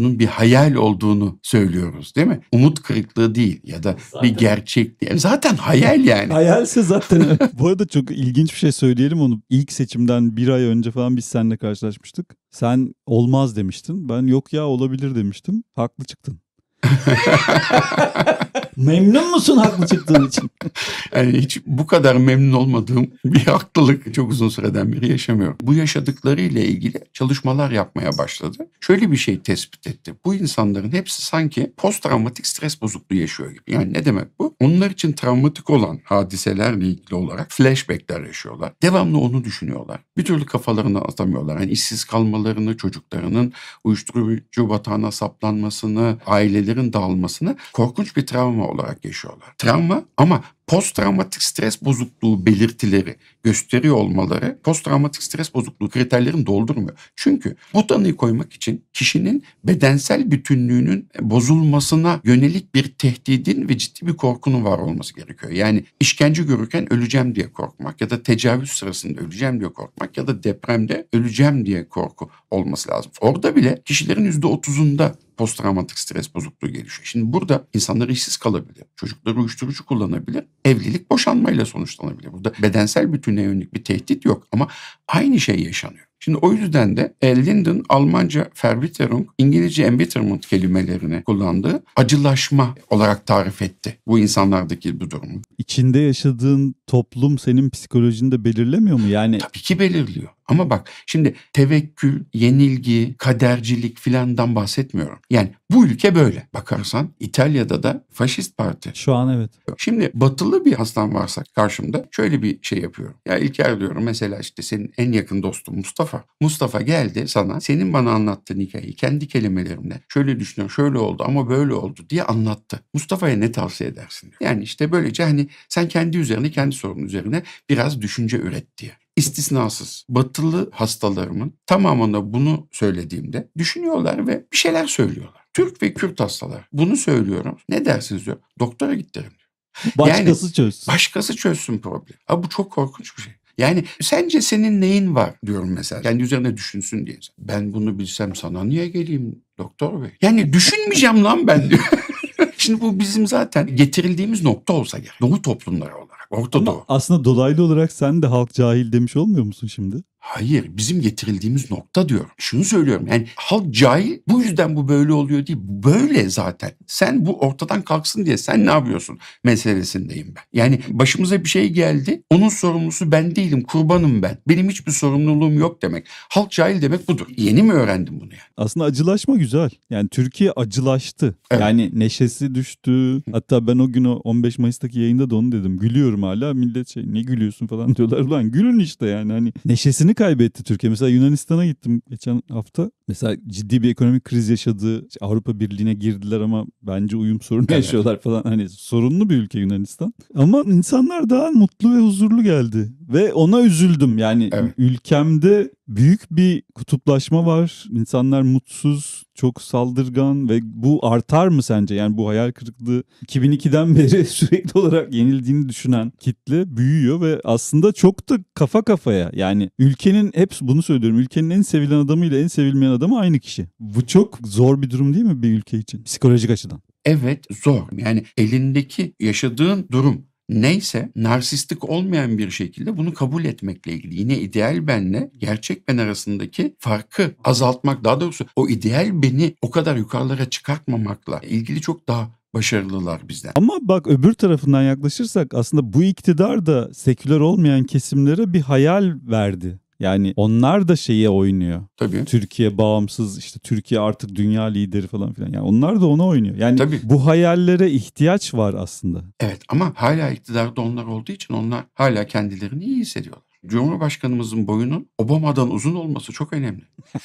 bunun bir hayal olduğunu söylüyoruz değil mi? Umut kırıklığı değil ya da zaten, bir gerçek değil. Zaten hayal yani. Hayalse zaten. Bu arada çok ilginç bir şey söyleyelim onu. İlk seçimden bir ay önce falan biz seninle karşılaşmıştık. Sen olmaz demiştin. Ben yok ya olabilir demiştim. Haklı çıktın. Memnun musun haklı çıktığın için? yani hiç bu kadar memnun olmadığım bir haklılık çok uzun süreden beri yaşamıyorum. Bu yaşadıkları ile ilgili çalışmalar yapmaya başladı. Şöyle bir şey tespit etti. Bu insanların hepsi sanki post travmatik stres bozukluğu yaşıyor gibi. Yani ne demek bu? Onlar için travmatik olan hadiselerle ilgili olarak flashbackler yaşıyorlar. Devamlı onu düşünüyorlar. Bir türlü kafalarını atamıyorlar. Yani işsiz kalmalarını, çocuklarının uyuşturucu batağına saplanmasını, ailelerin dağılmasını korkunç bir travma olarak yaşıyorlar. Travma ama post travmatik stres bozukluğu belirtileri gösteriyor olmaları posttraumatik stres bozukluğu kriterlerini doldurmuyor. Çünkü bu tanıyı koymak için kişinin bedensel bütünlüğünün bozulmasına yönelik bir tehdidin ve ciddi bir korkunun var olması gerekiyor. Yani işkence görürken öleceğim diye korkmak ya da tecavüz sırasında öleceğim diye korkmak ya da depremde öleceğim diye korku olması lazım. Orada bile kişilerin %30'unda posttraumatik stres bozukluğu gelişiyor. Şimdi burada insanlar işsiz kalabilir, çocuklar uyuşturucu kullanabilir, evlilik boşanmayla sonuçlanabilir. Burada bedensel bütün bütünlüğe yönelik bir tehdit yok ama aynı şey yaşanıyor. Şimdi o yüzden de Linden Almanca Verbitterung, İngilizce embitterment kelimelerini kullandığı acılaşma olarak tarif etti bu insanlardaki bu durumu. İçinde yaşadığın toplum senin psikolojini de belirlemiyor mu? Yani Tabii ki belirliyor. Ama bak şimdi tevekkül, yenilgi, kadercilik filandan bahsetmiyorum. Yani bu ülke böyle. Bakarsan İtalya'da da faşist parti. Şu an evet. Şimdi batılı bir hastan varsa karşımda şöyle bir şey yapıyorum. Ya İlker diyorum mesela işte senin en yakın dostun Mustafa Mustafa. Mustafa geldi sana senin bana anlattığın hikayeyi kendi kelimelerimle şöyle düşünüyorum şöyle oldu ama böyle oldu diye anlattı. Mustafa'ya ne tavsiye edersin? Diyor. Yani işte böylece hani sen kendi üzerine kendi sorunun üzerine biraz düşünce üret diye istisnasız batılı hastalarımın tamamında bunu söylediğimde düşünüyorlar ve bir şeyler söylüyorlar. Türk ve Kürt hastalar bunu söylüyorum. Ne dersiniz diyor. Doktora git derim diyor. Başkası yani, çözsün. Başkası çözsün problemi. Ha, bu çok korkunç bir şey. Yani sence senin neyin var diyorum mesela. Kendi üzerine düşünsün diye. Ben bunu bilsem sana niye geleyim doktor bey? Yani düşünmeyeceğim lan ben diyor. Şimdi bu bizim zaten getirildiğimiz nokta olsa gerek. Doğu toplumları olarak, Orta Ama Doğu. Aslında dolaylı olarak sen de halk cahil demiş olmuyor musun şimdi? Hayır bizim getirildiğimiz nokta diyor. Şunu söylüyorum yani halk cahil bu yüzden bu böyle oluyor değil. Böyle zaten. Sen bu ortadan kalksın diye sen ne yapıyorsun meselesindeyim ben. Yani başımıza bir şey geldi. Onun sorumlusu ben değilim kurbanım ben. Benim hiçbir sorumluluğum yok demek. Halk cahil demek budur. Yeni mi öğrendim bunu yani? Aslında acılaşma güzel. Yani Türkiye acılaştı. Evet. Yani neşesi düştü. Hatta ben o gün o 15 Mayıs'taki yayında da onu dedim. Gülüyorum hala. Millet şey ne gülüyorsun falan diyorlar. Ulan gülün işte yani hani neşesini izini kaybetti Türkiye. Mesela Yunanistan'a gittim geçen hafta. Mesela ciddi bir ekonomik kriz yaşadı. İşte Avrupa Birliği'ne girdiler ama bence uyum sorunu yaşıyorlar falan. Hani sorunlu bir ülke Yunanistan. Ama insanlar daha mutlu ve huzurlu geldi. Ve ona üzüldüm. Yani evet. ülkemde büyük bir kutuplaşma var. İnsanlar mutsuz, çok saldırgan ve bu artar mı sence? Yani bu hayal kırıklığı 2002'den beri sürekli olarak yenildiğini düşünen kitle büyüyor ve aslında çok da kafa kafaya. Yani ülkenin hep bunu söylüyorum. Ülkenin en sevilen adamı ile en sevilmeyen adamı aynı kişi. Bu çok zor bir durum değil mi bir ülke için psikolojik açıdan? Evet zor. Yani elindeki yaşadığın durum neyse narsistik olmayan bir şekilde bunu kabul etmekle ilgili. Yine ideal benle gerçek ben arasındaki farkı azaltmak daha doğrusu o ideal beni o kadar yukarılara çıkartmamakla ilgili çok daha başarılılar bizden. Ama bak öbür tarafından yaklaşırsak aslında bu iktidar da seküler olmayan kesimlere bir hayal verdi. Yani onlar da şeye oynuyor. Tabii. Türkiye bağımsız işte Türkiye artık dünya lideri falan filan. Yani onlar da ona oynuyor. Yani Tabii. bu hayallere ihtiyaç var aslında. Evet ama hala iktidarda onlar olduğu için onlar hala kendilerini iyi hissediyorlar. Cumhurbaşkanımızın boyunun Obama'dan uzun olması çok önemli.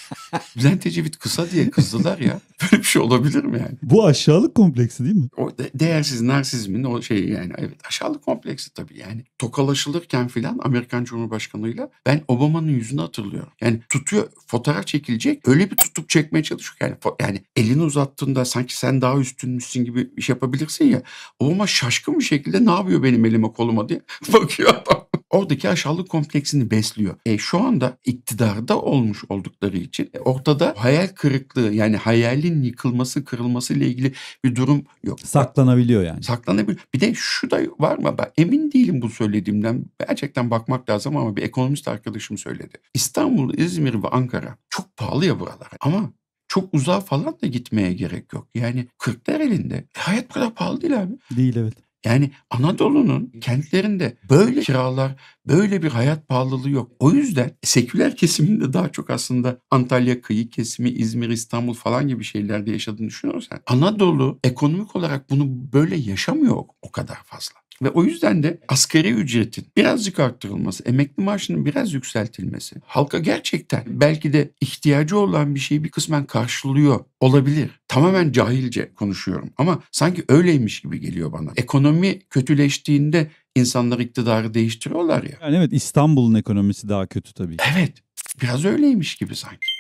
Bülent Ecevit kısa diye kızdılar ya. Böyle bir şey olabilir mi yani? Bu aşağılık kompleksi değil mi? O de- değersiz narsizmin o şey yani evet aşağılık kompleksi tabii yani. Tokalaşılırken filan Amerikan Cumhurbaşkanı'yla ben Obama'nın yüzünü hatırlıyorum. Yani tutuyor fotoğraf çekilecek öyle bir tutup çekmeye çalışıyor. Yani, yani elini uzattığında sanki sen daha üstünmüşsün gibi iş şey yapabilirsin ya. Obama şaşkın bir şekilde ne yapıyor benim elime koluma diye bakıyor adam oradaki aşağılık kompleksini besliyor. E, şu anda iktidarda olmuş oldukları için e, ortada hayal kırıklığı yani hayalin yıkılması kırılması ile ilgili bir durum yok. Saklanabiliyor yani. Saklanabiliyor. Bir de şu da var mı? Ben emin değilim bu söylediğimden. Gerçekten bakmak lazım ama bir ekonomist arkadaşım söyledi. İstanbul, İzmir ve Ankara çok pahalı ya buralar. Ama çok uzağa falan da gitmeye gerek yok. Yani 40 Kırklareli'nde e, hayat bu kadar pahalı değil abi. Değil evet. Yani Anadolu'nun kentlerinde böyle kiralar, böyle bir hayat pahalılığı yok. O yüzden seküler kesiminde daha çok aslında Antalya kıyı kesimi, İzmir, İstanbul falan gibi şehirlerde yaşadığını düşünüyorsan Anadolu ekonomik olarak bunu böyle yaşamıyor o kadar fazla. Ve o yüzden de asgari ücretin birazcık arttırılması, emekli maaşının biraz yükseltilmesi halka gerçekten belki de ihtiyacı olan bir şeyi bir kısmen karşılıyor olabilir tamamen cahilce konuşuyorum ama sanki öyleymiş gibi geliyor bana. Ekonomi kötüleştiğinde insanlar iktidarı değiştiriyorlar ya. Yani evet İstanbul'un ekonomisi daha kötü tabii. Evet biraz öyleymiş gibi sanki.